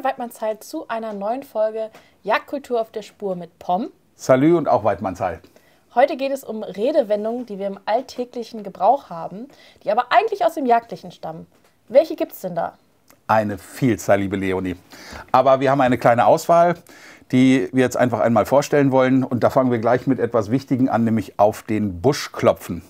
Florian Weidmannsheil zu einer neuen Folge Jagdkultur auf der Spur mit Pom. Salü und auch Weidmannsheil. Heute geht es um Redewendungen, die wir im alltäglichen Gebrauch haben, die aber eigentlich aus dem Jagdlichen stammen. Welche gibt es denn da? Eine Vielzahl, liebe Leonie. Aber wir haben eine kleine Auswahl, die wir jetzt einfach einmal vorstellen wollen. Und da fangen wir gleich mit etwas Wichtigem an, nämlich auf den Busch klopfen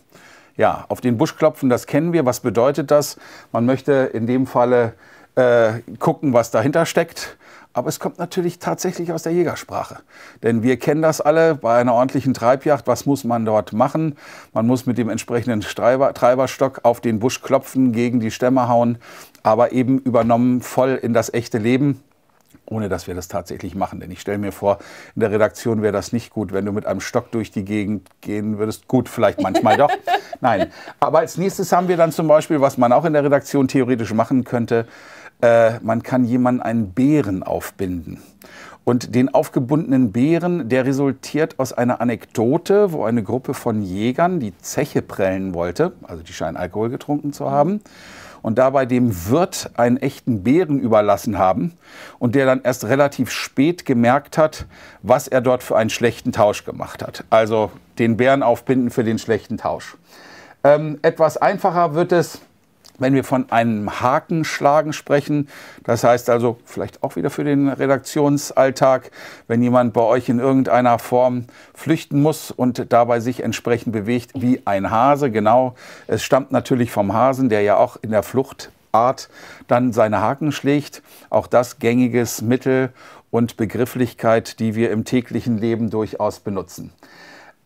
ja, auf den Busch klopfen, das kennen wir. Was bedeutet das? Man möchte in dem Falle äh, gucken, was dahinter steckt. Aber es kommt natürlich tatsächlich aus der Jägersprache. Denn wir kennen das alle bei einer ordentlichen Treibjacht. Was muss man dort machen? Man muss mit dem entsprechenden Treiber, Treiberstock auf den Busch klopfen, gegen die Stämme hauen, aber eben übernommen voll in das echte Leben ohne dass wir das tatsächlich machen. Denn ich stelle mir vor, in der Redaktion wäre das nicht gut, wenn du mit einem Stock durch die Gegend gehen würdest. Gut, vielleicht manchmal doch. Nein. Aber als nächstes haben wir dann zum Beispiel, was man auch in der Redaktion theoretisch machen könnte, äh, man kann jemanden einen Bären aufbinden. Und den aufgebundenen Bären, der resultiert aus einer Anekdote, wo eine Gruppe von Jägern die Zeche prellen wollte, also die scheinen Alkohol getrunken zu haben, und dabei dem Wirt einen echten Bären überlassen haben und der dann erst relativ spät gemerkt hat, was er dort für einen schlechten Tausch gemacht hat. Also den Bären aufbinden für den schlechten Tausch. Ähm, etwas einfacher wird es, wenn wir von einem Hakenschlagen sprechen, das heißt also vielleicht auch wieder für den Redaktionsalltag, wenn jemand bei euch in irgendeiner Form flüchten muss und dabei sich entsprechend bewegt wie ein Hase, genau, es stammt natürlich vom Hasen, der ja auch in der Fluchtart dann seine Haken schlägt, auch das gängiges Mittel und Begrifflichkeit, die wir im täglichen Leben durchaus benutzen.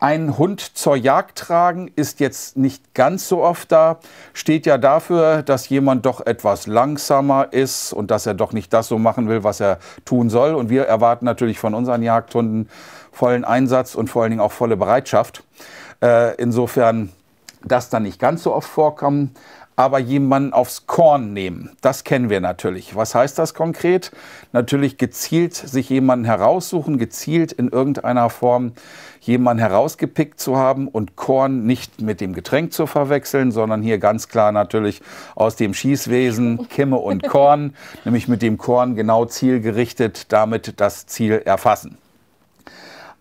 Ein Hund zur Jagd tragen ist jetzt nicht ganz so oft da, steht ja dafür, dass jemand doch etwas langsamer ist und dass er doch nicht das so machen will, was er tun soll. Und wir erwarten natürlich von unseren Jagdhunden vollen Einsatz und vor allen Dingen auch volle Bereitschaft. Äh, insofern dass dann nicht ganz so oft vorkommen aber jemanden aufs Korn nehmen. Das kennen wir natürlich. Was heißt das konkret? Natürlich gezielt sich jemanden heraussuchen, gezielt in irgendeiner Form jemanden herausgepickt zu haben und Korn nicht mit dem Getränk zu verwechseln, sondern hier ganz klar natürlich aus dem Schießwesen Kimme und Korn, nämlich mit dem Korn genau zielgerichtet damit das Ziel erfassen.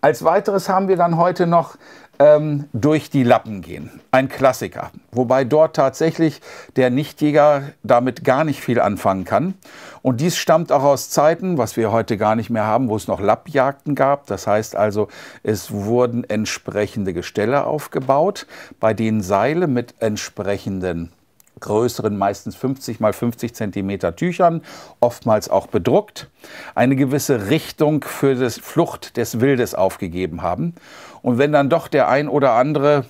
Als weiteres haben wir dann heute noch ähm, durch die Lappen gehen. Ein Klassiker. Wobei dort tatsächlich der Nichtjäger damit gar nicht viel anfangen kann. Und dies stammt auch aus Zeiten, was wir heute gar nicht mehr haben, wo es noch Lappjagden gab. Das heißt also, es wurden entsprechende Gestelle aufgebaut, bei denen Seile mit entsprechenden größeren, meistens 50 mal 50 cm Tüchern, oftmals auch bedruckt, eine gewisse Richtung für die Flucht des Wildes aufgegeben haben. Und wenn dann doch der ein oder andere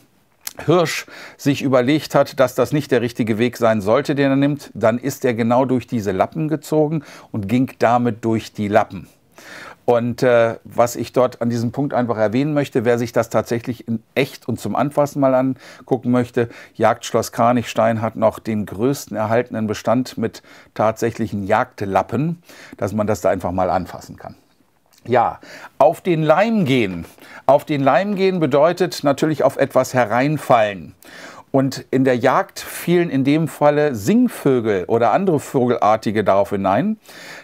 Hirsch sich überlegt hat, dass das nicht der richtige Weg sein sollte, den er nimmt, dann ist er genau durch diese Lappen gezogen und ging damit durch die Lappen. Und äh, was ich dort an diesem Punkt einfach erwähnen möchte, wer sich das tatsächlich in echt und zum Anfassen mal angucken möchte, Jagdschloss Kranichstein hat noch den größten erhaltenen Bestand mit tatsächlichen Jagdlappen, dass man das da einfach mal anfassen kann. Ja, auf den Leim gehen. Auf den Leim gehen bedeutet natürlich auf etwas hereinfallen. Und in der Jagd fielen in dem Falle Singvögel oder andere Vögelartige darauf hinein,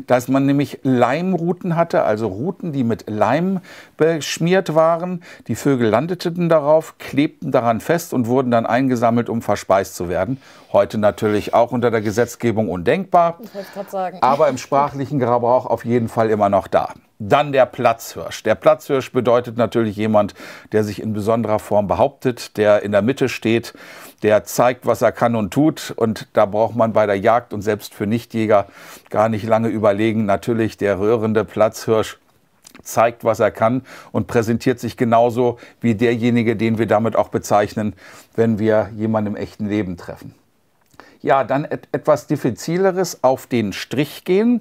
dass man nämlich Leimruten hatte, also Ruten, die mit Leim beschmiert waren. Die Vögel landeten darauf, klebten daran fest und wurden dann eingesammelt, um verspeist zu werden. Heute natürlich auch unter der Gesetzgebung undenkbar, aber im sprachlichen Gebrauch auf jeden Fall immer noch da. Dann der Platzhirsch. Der Platzhirsch bedeutet natürlich jemand, der sich in besonderer Form behauptet, der in der Mitte steht, der zeigt, was er kann und tut. Und da braucht man bei der Jagd und selbst für Nichtjäger gar nicht lange überlegen. Natürlich der rührende Platzhirsch zeigt, was er kann und präsentiert sich genauso wie derjenige, den wir damit auch bezeichnen, wenn wir jemanden im echten Leben treffen. Ja, dann et etwas diffizileres auf den Strich gehen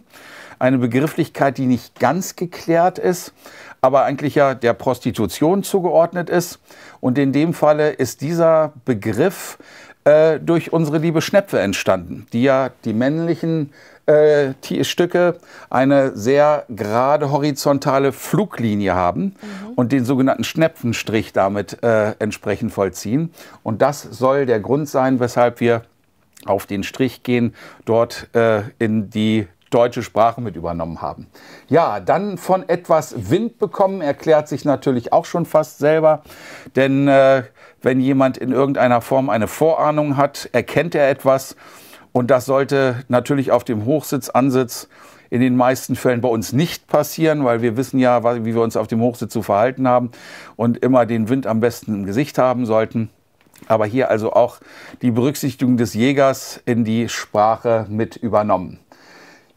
eine Begrifflichkeit, die nicht ganz geklärt ist, aber eigentlich ja der Prostitution zugeordnet ist. Und in dem Falle ist dieser Begriff äh, durch unsere liebe Schnepfe entstanden, die ja die männlichen äh, Stücke eine sehr gerade horizontale Fluglinie haben mhm. und den sogenannten Schnepfenstrich damit äh, entsprechend vollziehen. Und das soll der Grund sein, weshalb wir auf den Strich gehen, dort äh, in die deutsche Sprache mit übernommen haben. Ja, dann von etwas Wind bekommen erklärt sich natürlich auch schon fast selber, denn äh, wenn jemand in irgendeiner Form eine Vorahnung hat, erkennt er etwas und das sollte natürlich auf dem Hochsitzansitz in den meisten Fällen bei uns nicht passieren, weil wir wissen ja, wie wir uns auf dem Hochsitz zu verhalten haben und immer den Wind am besten im Gesicht haben sollten. Aber hier also auch die Berücksichtigung des Jägers in die Sprache mit übernommen.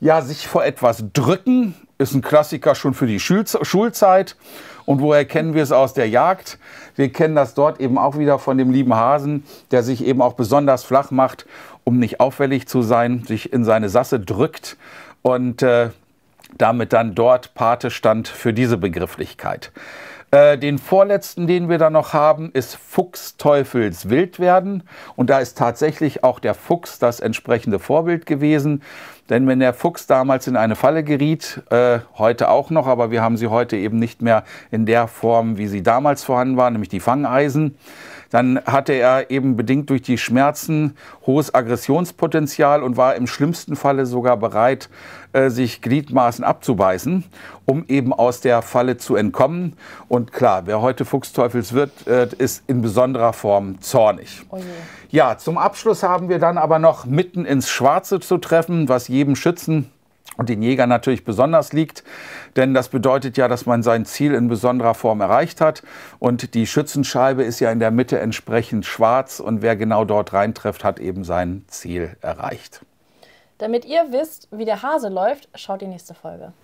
Ja, sich vor etwas drücken ist ein Klassiker schon für die Schulzeit. Und woher kennen wir es aus der Jagd? Wir kennen das dort eben auch wieder von dem lieben Hasen, der sich eben auch besonders flach macht, um nicht auffällig zu sein, sich in seine Sasse drückt und äh, damit dann dort Pate stand für diese Begrifflichkeit. Äh, den vorletzten, den wir da noch haben, ist Fuchsteufels Wildwerden. Und da ist tatsächlich auch der Fuchs das entsprechende Vorbild gewesen. Denn wenn der Fuchs damals in eine Falle geriet, äh, heute auch noch, aber wir haben sie heute eben nicht mehr in der Form, wie sie damals vorhanden waren, nämlich die Fangeisen, dann hatte er eben bedingt durch die Schmerzen hohes Aggressionspotenzial und war im schlimmsten Falle sogar bereit, äh, sich Gliedmaßen abzubeißen, um eben aus der Falle zu entkommen. Und klar, wer heute Fuchsteufels wird, äh, ist in besonderer Form zornig. Oje. Oh ja, zum Abschluss haben wir dann aber noch mitten ins Schwarze zu treffen, was jedem Schützen und den Jägern natürlich besonders liegt, denn das bedeutet ja, dass man sein Ziel in besonderer Form erreicht hat und die Schützenscheibe ist ja in der Mitte entsprechend schwarz und wer genau dort reintrifft, hat eben sein Ziel erreicht. Damit ihr wisst, wie der Hase läuft, schaut die nächste Folge.